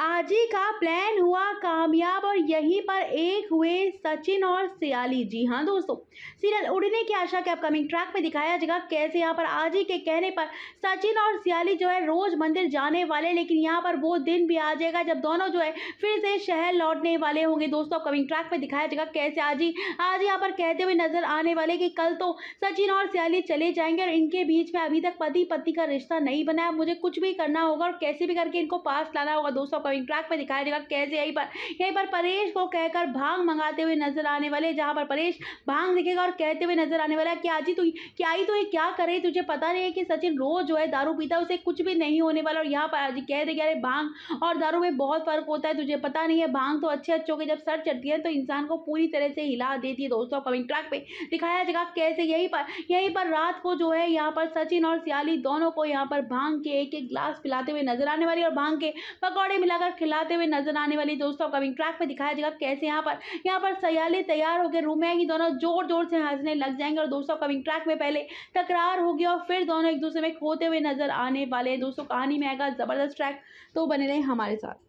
आज ही का प्लान हुआ कामयाब और यहीं पर एक हुए सचिन और सियाली जी हाँ दोस्तों सीरियल उड़ने की आशा के अपकमिंग ट्रैक में दिखाया जाएगा कैसे यहाँ पर आज ही के कहने पर सचिन और सियाली जो है रोज मंदिर जाने वाले लेकिन यहाँ पर वो दिन भी आ जाएगा जब दोनों जो है फिर से शहर लौटने वाले होंगे दोस्तों अपकमिंग ट्रैक में दिखाया जाएगा कैसे आज ही आज यहाँ पर कहते हुए नजर आने वाले कि कल तो सचिन और सियाली चले जाएंगे और इनके बीच में अभी तक पति पत्नी का रिश्ता नहीं बनाया मुझे कुछ भी करना होगा और कैसे भी करके इनको पास लाना होगा दोस्तों अपकमिंग ट्रैक में दिखाया जाएगा कैसे यहीं पर यहीं पर परेश को कहकर भांग मंगाते हुए नजर आने वाले जहां पर परेश भांग दिखेगा और कहते हुए नजर आने वाला क्या जी तू क्या आई तो ये क्या करे तुझे पता नहीं है कि सचिन रोज जो है दारू पीता उसे कुछ भी नहीं होने वाला और यहाँ पर अजी कह देगा अरे भांग और दारू में बहुत फर्क होता है तुझे पता नहीं है भांग तो अच्छे अच्छों के जब सर चढ़ती है तो इंसान को पूरी तरह से हिला देती है दोस्तों कमिंग ट्रैक पे दिखाया जाएगा कैसे यहीं पर यहीं पर रात को जो है यहाँ पर सचिन और सियाली दोनों को यहाँ पर भांग के एक एक ग्लास पिलाते हुए नजर आने वाली और भांग के पकौड़े मिला जाकर खिलाते हुए नजर आने वाली दोस्तों कमिंग ट्रैक में दिखाया जाएगा कैसे यहाँ पर यहाँ पर सयाली तैयार होकर रूम में दोनों जोर जोर से हंसने लग जाएंगे और दोस्तों कमिंग ट्रैक में पहले तकरार होगी और फिर दोनों एक दूसरे में खोते हुए नजर आने वाले दोस्तों कहानी में आएगा जबरदस्त ट्रैक तो बने रहे हमारे साथ